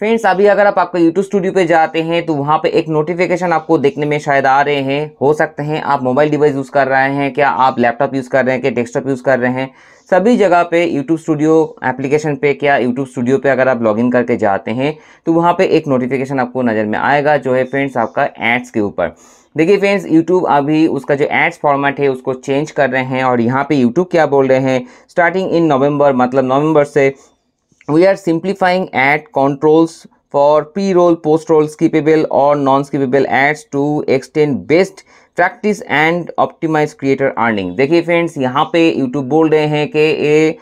friends अभी अगर आप आपका YouTube स्टूडियो पे जाते हैं तो वहाँ पे एक नोटिफिकेशन आपको देखने में शायद आ रहे हैं हो सकते हैं आप मोबाइल डिवाइस यूज़ कर रहे हैं क्या आप लैपटॉप यूज़ कर रहे हैं क्या डेस्कटॉप यूज़ कर रहे हैं सभी जगह पे YouTube स्टूडियो एप्लीकेशन पे क्या यूट्यूब स्टूडियो पे अगर आप लॉगिन करके जाते हैं तो वहाँ पर एक नोटिफिकेशन आपको नज़र में आएगा जो है फ्रेंड्स आपका एड्स के ऊपर देखिए फ्रेंड्स यूट्यूब अभी उसका जो एड्स फॉर्मेट है उसको चेंज कर रहे हैं और यहाँ पे यूट्यूब क्या बोल रहे हैं स्टार्टिंग इन नवंबर मतलब नवंबर से we are simplifying add controls for pre-roll, post-roll, skippable or non-skippable ads to extend best practice and optimize creator earning देखिए फ्रेंड्स यहाँ पे यूट्यूब बोल रहे हैं कि ये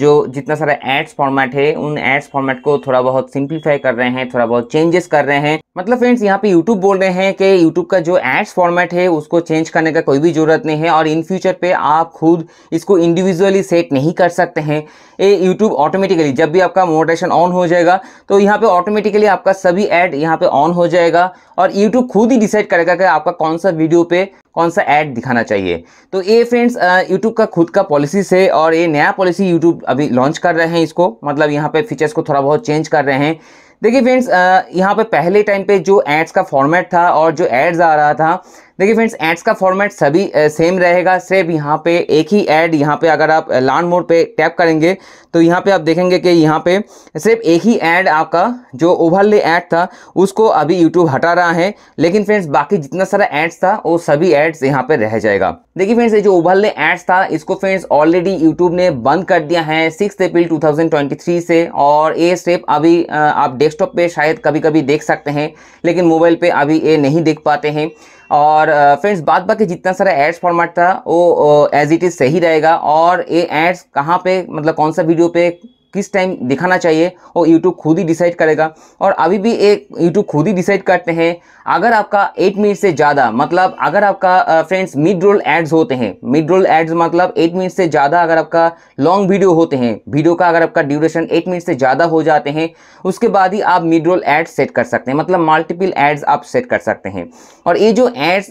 जो जितना सारा एड्स फॉर्मेट है उन एड्स फॉर्मेट को थोड़ा बहुत सिंप्लीफाई कर रहे हैं थोड़ा बहुत चेंजेस कर रहे हैं मतलब फ्रेंड्स यहाँ पे यूट्यूब बोल रहे हैं कि यूट्यूब का जो एड्स फॉर्मेट है उसको चेंज करने का कोई भी जरूरत नहीं है और इन फ्यूचर पे आप खुद इसको इंडिविजुअली सेट नहीं कर सकते हैं ये यूट्यूब ऑटोमेटिकली जब भी आपका मोनेटाइजेशन ऑन हो जाएगा तो यहाँ पे ऑटोमेटिकली आपका सभी ऐड यहाँ पे ऑन हो जाएगा और यूट्यूब खुद ही डिसाइड करेगा कि आपका कौन सा वीडियो पे कौन सा ऐड दिखाना चाहिए तो ये फ्रेंड्स यूट्यूब का खुद का पॉलिसी से और ये नया पॉलिसी यूट्यूब अभी लॉन्च कर रहे हैं इसको मतलब यहाँ पे फीचर्स को थोड़ा बहुत चेंज कर रहे हैं देखिए फ्रेंड्स यहाँ पे पहले टाइम पे जो एड्स का फॉर्मेट था और जो एड्स आ रहा था देखिए फ्रेंड्स एड्स का फॉर्मेट सभी सेम रहेगा सिर्फ यहाँ पे एक ही ऐड यहाँ पे अगर आप लॉन्ड मोड पे टैप करेंगे तो यहाँ पे आप देखेंगे कि यहाँ पे सिर्फ एक ही ऐड आपका जो ओवरले ऐड था उसको अभी यूट्यूब हटा रहा है लेकिन फ्रेंड्स बाकी जितना सारा एड्स था वो सभी एड्स यहाँ पे रह जाएगा देखिए फ्रेंड्स ये जो ओवरले एड्स था इसको फ्रेंड्स ऑलरेडी यूट्यूब ने बंद कर दिया है सिक्स अप्रैल टू से और ये स्टेप अभी आप डेस्कटॉप पर शायद कभी कभी देख सकते हैं लेकिन मोबाइल पर अभी ये नहीं देख पाते हैं और फ्रेंड्स बाद बाकी जितना सारा एड्स फॉर्मेट था वो एज इट इज़ सही रहेगा और ये एड्स कहाँ पे मतलब कौन सा वीडियो पे किस टाइम दिखाना चाहिए वो यूट्यूब खुद ही डिसाइड करेगा और अभी भी एक यूट्यूब खुद ही डिसाइड करते हैं अगर आपका एट मिनट से ज़्यादा मतलब अगर आपका फ्रेंड्स मिड रोल एड्स होते हैं मिड रोल एड्स मतलब एट मिनट से ज़्यादा अगर आपका लॉन्ग वीडियो होते हैं वीडियो का अगर आपका ड्यूरेशन एट मिनट से ज़्यादा हो जाते हैं उसके बाद ही आप मिड रोल एड्स सेट कर सकते हैं मतलब मल्टीपल एड्स आप सेट कर सकते हैं और ये जो एड्स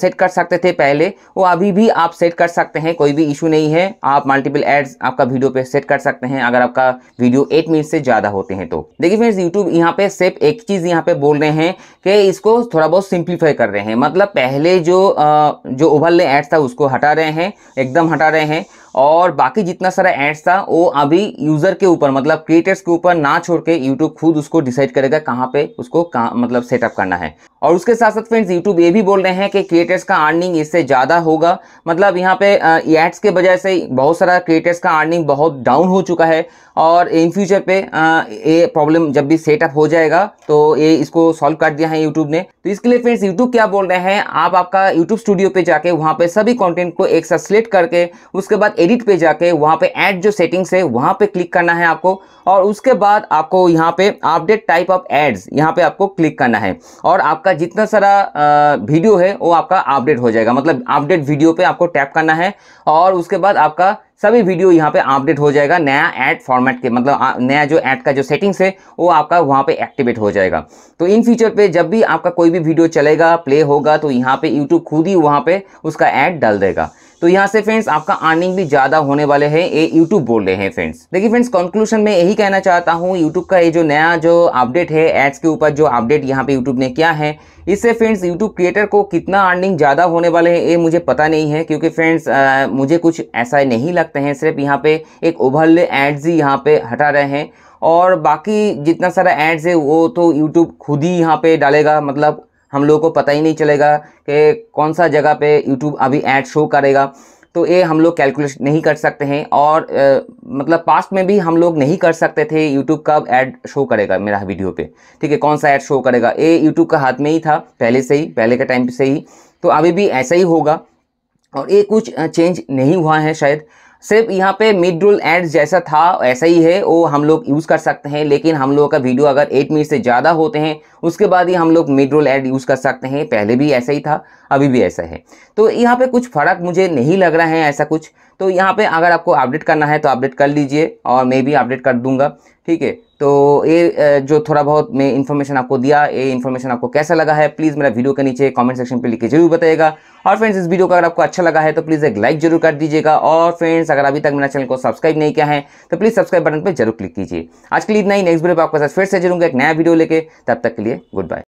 सेट कर सकते थे पहले वो अभी भी आप सेट कर सकते हैं कोई भी इशू नहीं है आप मल्टीपल एड्स आपका वीडियो पर सेट कर सकते हैं अगर आपका वीडियो एट मिनट से ज़्यादा होते हैं तो देखिए फ्रेंड्स यूट्यूब यहाँ पे सिर्फ एक चीज़ यहाँ पे बोल रहे हैं कि इसको थोड़ा बहुत सिंप्लीफाई कर रहे हैं मतलब पहले जो आ, जो उभरले एड्स था उसको हटा रहे हैं एकदम हटा रहे हैं और बाकी जितना सारा एड्स था वो अभी यूज़र के ऊपर मतलब क्रिएटर्स के ऊपर ना छोड़ के यूट्यूब खुद उसको डिसाइड करेगा कहाँ पे उसको कहाँ मतलब सेटअप करना है और उसके साथ साथ फ्रेंड्स यूट्यूब ये भी बोल रहे हैं कि क्रिएटर्स का अर्निंग इससे ज़्यादा होगा मतलब यहाँ पे एड्स के वजह से बहुत सारा क्रिएटर्स का अर्निंग बहुत डाउन हो चुका है और इन फ्यूचर पे ये प्रॉब्लम जब भी सेटअप हो जाएगा तो ये इसको सॉल्व कर दिया है यूट्यूब ने तो इसके लिए फ्रेंड्स यूट्यूब क्या बोल रहे हैं आप आपका यूट्यूब स्टूडियो पे जाके वहाँ पे सभी कॉन्टेंट को एक साथ सिलेक्ट करके उसके बाद एडिट पे जाके वहाँ पे ऐड जो सेटिंग्स है वहाँ पे क्लिक करना है आपको और उसके बाद आपको यहाँ पे अपडेट टाइप ऑफ एड्स यहाँ पे आपको क्लिक करना है और आपका जितना सारा वीडियो है वो आपका अपडेट हो जाएगा मतलब अपडेट वीडियो पे आपको टैप करना है और उसके बाद आपका सभी वीडियो यहाँ पे अपडेट हो जाएगा नया ऐड फॉर्मेट के मतलब नया जो ऐड का जो सेटिंग्स है वो आपका वहाँ पे एक्टिवेट हो जाएगा तो इन फ्यूचर पे जब भी आपका कोई भी वीडियो चलेगा प्ले होगा तो यहाँ पे यूट्यूब खुद ही वहाँ पे उसका ऐड डाल देगा तो यहाँ से फ्रेंड्स आपका अर्निंग भी ज़्यादा होने वाले है ये यूट्यूब बोल रहे हैं फ्रेंड्स देखिए फ्रेंड्स कंक्लूशन में यही कहना चाहता हूँ यूट्यूब का ये जो नया जो अपडेट है एड्स के ऊपर जो अपडेट यहाँ पे यूट्यूब ने किया है इससे फ्रेंड्स यूट्यूब क्रिएटर को कितना अर्निंग ज़्यादा होने वाले हैं ये मुझे पता नहीं है क्योंकि फ्रेंड्स मुझे कुछ ऐसा नहीं लगते हैं सिर्फ यहाँ पे एक ओवरले एड्स ही यहाँ पे हटा रहे हैं और बाकी जितना सारा एड्स है वो तो यूट्यूब खुद ही यहाँ पे डालेगा मतलब हम लोगों को पता ही नहीं चलेगा कि कौन सा जगह पे यूट्यूब अभी ऐड शो करेगा तो ये हम लोग कैलकुलेट नहीं कर सकते हैं और आ, मतलब पास्ट में भी हम लोग नहीं कर सकते थे यूट्यूब कब ऐड शो करेगा मेरा वीडियो पे ठीक है कौन सा ऐड शो करेगा ये यूट्यूब का हाथ में ही था पहले से ही पहले के टाइम से ही तो अभी भी ऐसा ही होगा और ये कुछ चेंज नहीं हुआ है शायद सिर्फ यहाँ पे मिड रोल एड्स जैसा था ऐसा ही है वो हम लोग यूज़ कर सकते हैं लेकिन हम लोगों का वीडियो अगर एट मिनट से ज़्यादा होते हैं उसके बाद ही हम लोग मिड रोल एड यूज़ कर सकते हैं पहले भी ऐसा ही था अभी भी ऐसा है तो यहाँ पे कुछ फ़र्क मुझे नहीं लग रहा है ऐसा कुछ तो यहाँ पे अगर आपको अपडेट करना है तो अपडेट कर लीजिए और मैं भी अपडेट कर दूंगा ठीक है तो ये जो थोड़ा बहुत मैं इन्फॉर्मेशन आपको दिया ये इन्फॉर्मेशन आपको कैसा लगा है प्लीज़ मेरा वीडियो के नीचे कमेंट सेक्शन पे लिख के जरूर बताएगा और फ्रेंड्स इस वीडियो का अगर आपको अच्छा लगा है तो प्लीज़ एक लाइक जरूर कर दीजिएगा और फ्रेंड्स अगर अभी तक मेरा चैनल को सब्सक्राइब नहीं किया है तो प्लीज़ सब्सक्राइब बटन पर जरूर क्लिक कीजिए आज के लिए इतना ही नेक्स्ट वीडियो पर आपके साथ फिर से जरूर एक नया वीडियो लेके तब तक के लिए गुड बाय